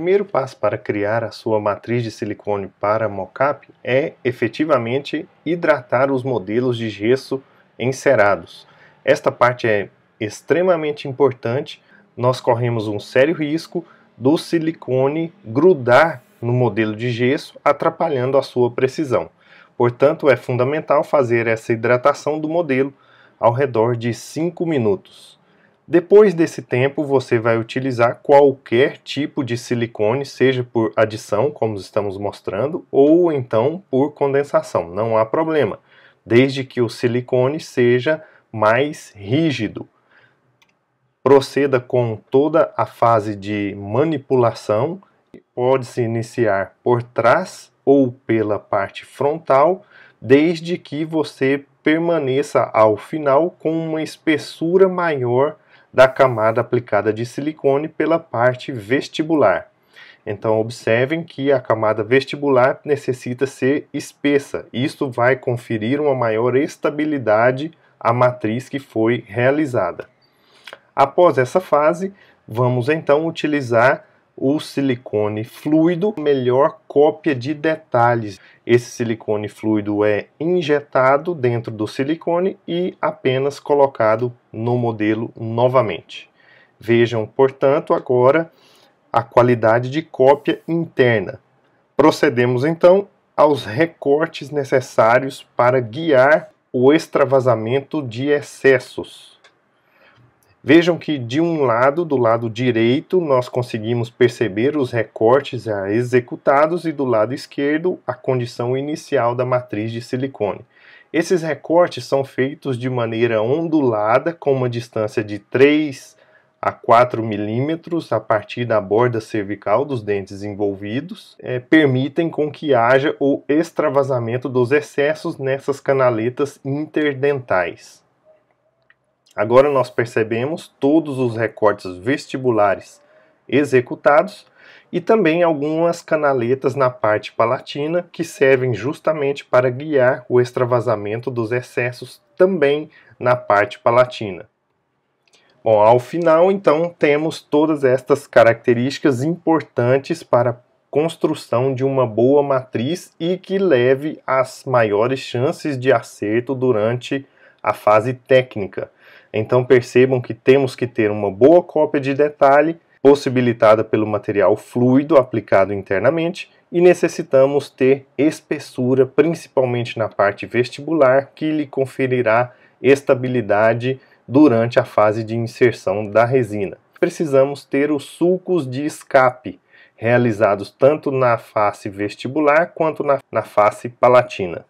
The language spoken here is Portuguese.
primeiro passo para criar a sua matriz de silicone para mocap é efetivamente hidratar os modelos de gesso encerados. Esta parte é extremamente importante, nós corremos um sério risco do silicone grudar no modelo de gesso, atrapalhando a sua precisão. Portanto, é fundamental fazer essa hidratação do modelo ao redor de 5 minutos. Depois desse tempo, você vai utilizar qualquer tipo de silicone, seja por adição, como estamos mostrando, ou então por condensação, não há problema, desde que o silicone seja mais rígido. Proceda com toda a fase de manipulação, pode-se iniciar por trás ou pela parte frontal, desde que você permaneça ao final com uma espessura maior da camada aplicada de silicone pela parte vestibular. Então, observem que a camada vestibular necessita ser espessa. Isso vai conferir uma maior estabilidade à matriz que foi realizada. Após essa fase, vamos então utilizar o silicone fluido, melhor cópia de detalhes. Esse silicone fluido é injetado dentro do silicone e apenas colocado no modelo novamente. Vejam, portanto, agora a qualidade de cópia interna. Procedemos então aos recortes necessários para guiar o extravasamento de excessos. Vejam que de um lado, do lado direito, nós conseguimos perceber os recortes já executados e do lado esquerdo a condição inicial da matriz de silicone. Esses recortes são feitos de maneira ondulada com uma distância de 3 a 4 milímetros a partir da borda cervical dos dentes envolvidos, é, permitem com que haja o extravasamento dos excessos nessas canaletas interdentais. Agora nós percebemos todos os recortes vestibulares executados e também algumas canaletas na parte palatina que servem justamente para guiar o extravasamento dos excessos também na parte palatina. Bom, ao final, então, temos todas estas características importantes para a construção de uma boa matriz e que leve às maiores chances de acerto durante a a fase técnica. Então percebam que temos que ter uma boa cópia de detalhe, possibilitada pelo material fluido aplicado internamente, e necessitamos ter espessura, principalmente na parte vestibular, que lhe conferirá estabilidade durante a fase de inserção da resina. Precisamos ter os sulcos de escape, realizados tanto na face vestibular quanto na, na face palatina.